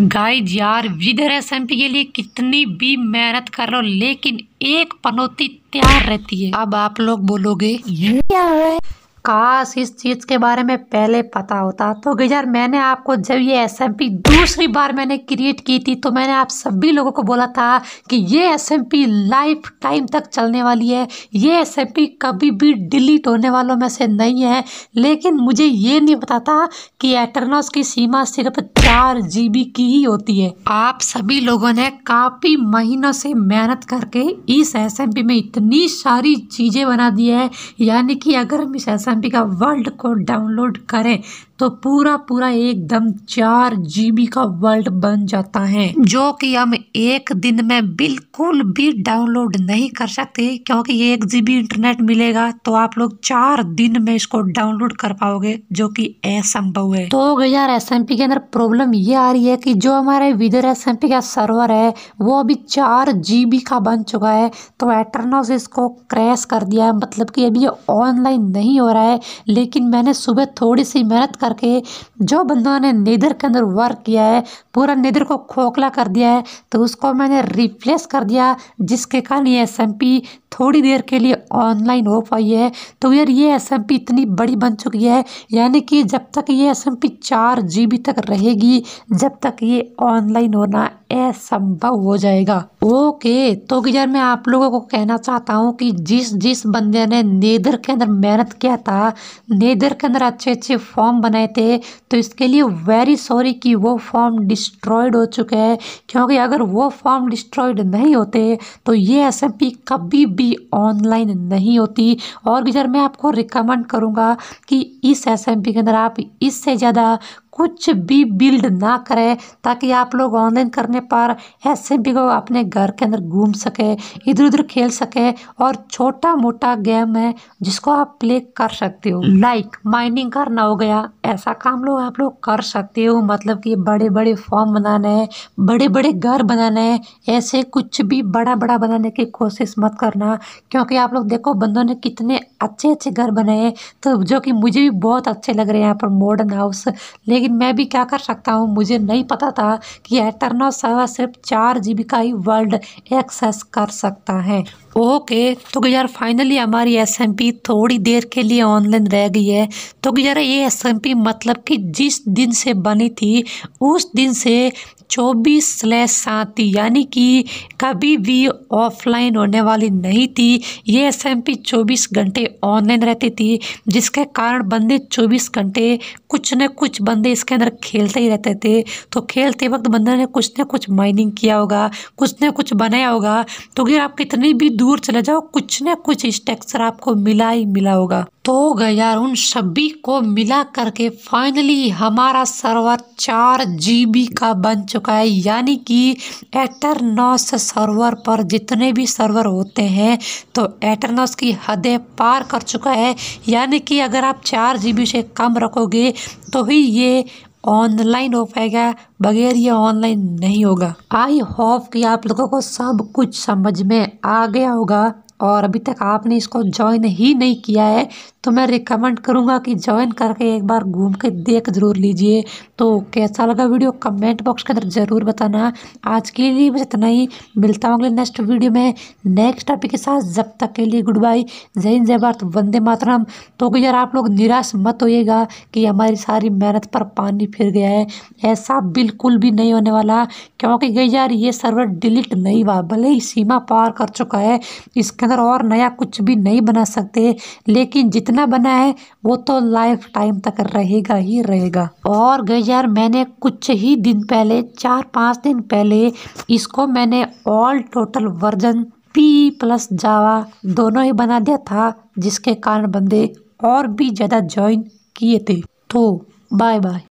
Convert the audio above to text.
Guys यार विधर S के लिए कितनी भी मेहनत कर लो लेकिन एक पनौती तैयार रहती है अब आप लोग बोलोगे ये क्या है काश इस चीज़ के बारे में पहले पता होता तो गिजर मैंने आपको जब ये एस दूसरी बार मैंने क्रिएट की थी तो मैंने आप सभी लोगों को बोला था कि ये एस लाइफ टाइम तक चलने वाली है ये एस कभी भी डिलीट होने वालों में से नहीं है लेकिन मुझे ये नहीं पता था कि एटरनोस की सीमा सिर्फ चार जी की ही होती है आप सभी लोगों ने काफ़ी महीनों से मेहनत करके इस एस में इतनी सारी चीज़ें बना दी है यानी कि अगर हम इस एस का वर्ल्ड को डाउनलोड करें तो पूरा पूरा एकदम चार जी का वर्ल्ड बन जाता है जो कि हम एक दिन में बिल्कुल भी डाउनलोड नहीं कर सकते क्योंकि एक जी इंटरनेट मिलेगा तो आप लोग चार दिन में इसको डाउनलोड कर पाओगे जो कि असंभव है तो यार एस के अंदर प्रॉब्लम ये आ रही है कि जो हमारे विदर एस का सर्वर है वो अभी चार जी का बन चुका है तो एटरनोस इसको क्रैश कर दिया है मतलब कि अभी ऑनलाइन नहीं हो रहा है है लेकिन मैंने सुबह थोड़ी सी मेहनत करके जो बंदों ने नीदर के अंदर वर्क किया है पूरा नीदर को खोखला कर दिया है तो उसको मैंने रिप्लेस कर दिया जिसके कारण ये एस एम पी थोड़ी देर के लिए ऑनलाइन हो पाई है तो यार ये एस इतनी बड़ी बन चुकी है यानी कि जब तक ये एस एम पी चार जी बी तक रहेगी जब तक ये ऑनलाइन होना असंभव हो जाएगा ओके तो यार मैं आप लोगों को कहना चाहता हूँ कि जिस जिस बंदे ने नेदर के अंदर मेहनत किया था नेदर के अंदर अच्छे अच्छे फॉर्म बनाए थे तो इसके लिए वेरी सॉरी कि वो फॉर्म डिस्ट्रॉयड हो चुके हैं क्योंकि अगर वो फॉर्म डिस्ट्रॉयड नहीं होते तो ये एस कभी भी ऑनलाइन नहीं होती और इधर मैं आपको रिकमेंड करूँगा कि इस एस एम पी के अंदर आप इससे ज़्यादा कुछ भी बिल्ड ना करें ताकि आप लोग ऑनलाइन करने पर ऐसे भी वो अपने घर के अंदर घूम सके इधर उधर खेल सके और छोटा मोटा गेम है जिसको आप प्ले कर सकते हो लाइक हम्म। माइनिंग करना हो गया ऐसा काम लोग आप लोग कर सकते हो मतलब कि बड़े बड़े फॉर्म बनाना है बड़े बड़े घर बनाना है ऐसे कुछ भी बड़ा बड़ा बनाने की कोशिश मत करना क्योंकि आप लोग देखो बंदों ने कितने अच्छे अच्छे घर बनाए तो जो कि मुझे भी बहुत अच्छे लग रहे हैं यहाँ पर मॉडर्न हाउस लेकिन लेकिन मैं भी क्या कर सकता हूँ मुझे नहीं पता था कि एटरना सेवा सिर्फ चार जी का ही वर्ल्ड एक्सेस कर सकता है ओके तो यार फाइनली हमारी एस थोड़ी देर के लिए ऑनलाइन रह गई है तो यार ये एस मतलब कि जिस दिन से बनी थी उस दिन से चौबीस स्लैश सात थी यानी कि कभी भी ऑफलाइन होने वाली नहीं थी ये एस एम पी चौबीस घंटे ऑनलाइन रहती थी जिसके कारण बंदे चौबीस घंटे कुछ न कुछ बंदे इसके अंदर खेलते ही रहते थे तो खेलते वक्त बंदे ने कुछ न कुछ माइनिंग किया होगा कुछ न कुछ बनाया होगा तो अगर आप कितनी भी दूर चले जाओ कुछ न कुछ स्ट्रक्चर आपको मिला ही मिला होगा तो गया उन सभी को मिला करके फाइनली हमारा सर्वर चार जी का बन चुका है यानी कि एटरनॉस सर्वर पर जितने भी सर्वर होते हैं तो एटरनॉस की हदें पार कर चुका है यानी कि अगर आप चार जी से कम रखोगे तो ही ये ऑनलाइन हो पाएगा बगैर ये ऑनलाइन नहीं होगा आई होप कि आप लोगों को सब कुछ समझ में आ गया होगा और अभी तक आपने इसको ज्वाइन ही नहीं किया है तो मैं रिकमेंड करूँगा कि ज्वाइन करके एक बार घूम के देख ज़रूर लीजिए तो कैसा लगा वीडियो कमेंट बॉक्स के अंदर ज़रूर बताना आज के लिए बस इतना ही मिलता हूँ अगले नेक्स्ट वीडियो में नेक्स्ट टॉपिक के साथ जब तक के लिए गुड बाई जय हिंद जय भारत वंदे मातरम तो यार आप लोग निराश मत होइएगा कि हमारी सारी मेहनत पर पानी फिर गया है ऐसा बिल्कुल भी नहीं होने वाला क्योंकि गई यार ये सर्वर डिलीट नहीं हुआ भले ही सीमा पार कर चुका है इसके अंदर और नया कुछ भी नहीं बना सकते लेकिन जितना बना बना है वो तो लाइफ टाइम तक रहेगा ही रहेगा और गई यार मैंने कुछ ही दिन पहले चार पाँच दिन पहले इसको मैंने all total version P plus Java दोनों ही बना दिया था जिसके कारण बंदे और भी ज़्यादा ज्वाइन किए थे तो बाय बाय